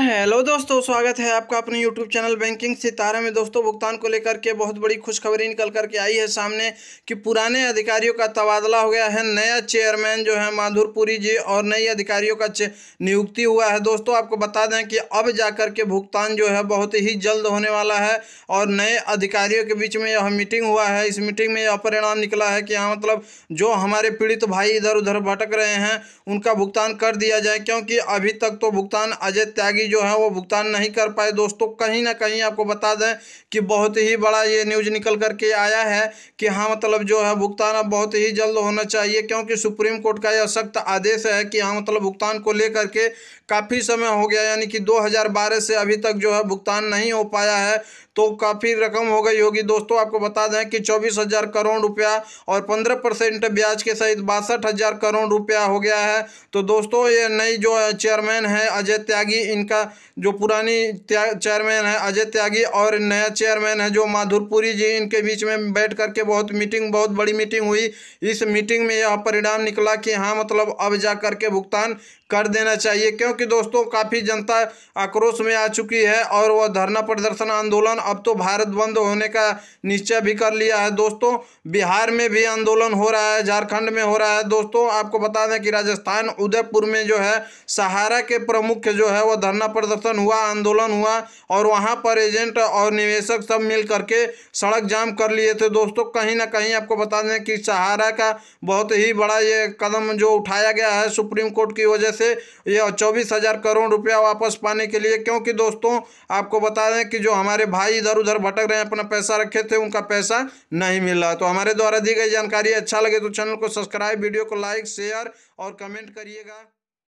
hello दोस्तों स्वागत है आपका अपने यूट्यूब चैनल बैंकिंग सितारा में दोस्तों भुगतान को लेकर के बहुत बड़ी खुशखबरी निकल करके आई है सामने कि पुराने अधिकारियों का तबादला हो गया है नया चेयरमैन जो है माधुरपुरी जी और नए अधिकारियों का नियुक्ति हुआ है दोस्तों आपको बता दें कि अब जा के भुगतान जो है बहुत ही जल्द होने वाला है और नए अधिकारियों के बीच में यह मीटिंग हुआ है इस मीटिंग में यह परिणाम निकला है कि हाँ मतलब जो हमारे पीड़ित भाई इधर उधर भटक रहे हैं उनका भुगतान कर दिया जाए क्योंकि अभी तक तो भुगतान अजय त्यागी भी जो है वो भुगतान नहीं कर पाए दोस्तों कहीं ना कहीं आपको बता दें कि बहुत ही बड़ा ये न्यूज़ निकल करके आया है कि हाँ मतलब जो है भुगतान अब बहुत ही जल्द होना चाहिए क्योंकि सुप्रीम कोर्ट का यह सख्त आदेश है कि हाँ मतलब भुगतान को लेकर के काफ़ी समय हो गया यानी कि दो से अभी तक जो है भुगतान नहीं हो पाया है तो काफ़ी रकम हो गई होगी दोस्तों आपको बता दें कि चौबीस हज़ार करोड़ रुपया और पंद्रह परसेंट ब्याज के सहित बासठ हज़ार करोड़ रुपया हो गया है तो दोस्तों ये नई जो चेयरमैन है अजय त्यागी इनका का जो पुरानी चेयरमैन है अजय त्यागी और नया चेयरमैन है जो माधुरपुरी जी इनके बीच में बैठ करके बहुत मीटिंग बहुत बड़ी मीटिंग हुई इस मीटिंग में यह परिणाम निकला कि हाँ मतलब अब जा करके भुगतान कर देना चाहिए क्योंकि दोस्तों काफ़ी जनता आक्रोश में आ चुकी है और वह धरना प्रदर्शन आंदोलन अब तो भारत बंद होने का निश्चय भी कर लिया है दोस्तों बिहार में भी आंदोलन हो रहा है झारखंड में हो रहा है दोस्तों आपको बता दें कि राजस्थान उदयपुर में जो है सहारा के प्रमुख जो है वह धरना प्रदर्शन हुआ आंदोलन हुआ और वहाँ पर एजेंट और निवेशक सब मिल करके सड़क जाम कर लिए थे दोस्तों कहीं ना कहीं आपको बता दें कि सहारा का बहुत ही बड़ा ये कदम जो उठाया गया है सुप्रीम कोर्ट की वजह से ये चौबीस हज़ार करोड़ रुपया वापस पाने के लिए क्योंकि दोस्तों आपको बता दें कि जो हमारे भाई इधर उधर भटक रहे हैं अपना पैसा रखे थे उनका पैसा नहीं मिल रहा तो हमारे द्वारा दी गई जानकारी अच्छा लगे तो चैनल को सब्सक्राइब वीडियो को लाइक शेयर और कमेंट करिएगा